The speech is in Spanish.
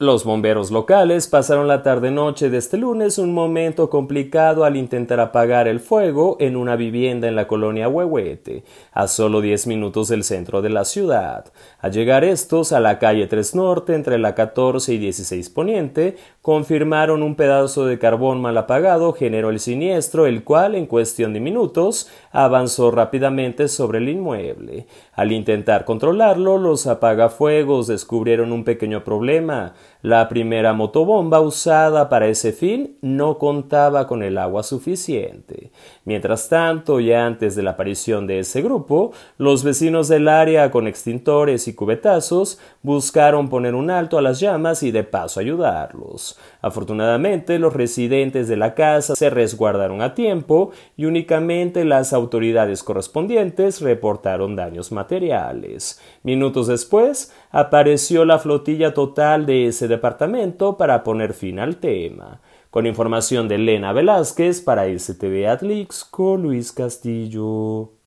Los bomberos locales pasaron la tarde-noche de este lunes un momento complicado al intentar apagar el fuego en una vivienda en la colonia Huehuete, a solo 10 minutos del centro de la ciudad. Al llegar estos a la calle 3 Norte, entre la 14 y 16 Poniente, confirmaron un pedazo de carbón mal apagado generó el siniestro, el cual, en cuestión de minutos, avanzó rápidamente sobre el inmueble. Al intentar controlarlo, los apagafuegos descubrieron un pequeño problema la primera motobomba usada para ese fin no contaba con el agua suficiente. Mientras tanto, ya antes de la aparición de ese grupo, los vecinos del área con extintores y cubetazos buscaron poner un alto a las llamas y de paso ayudarlos. Afortunadamente, los residentes de la casa se resguardaron a tiempo y únicamente las autoridades correspondientes reportaron daños materiales. Minutos después, apareció la flotilla total de ese departamento para poner fin al tema con información de Elena Velázquez para STV Atlix con Luis Castillo.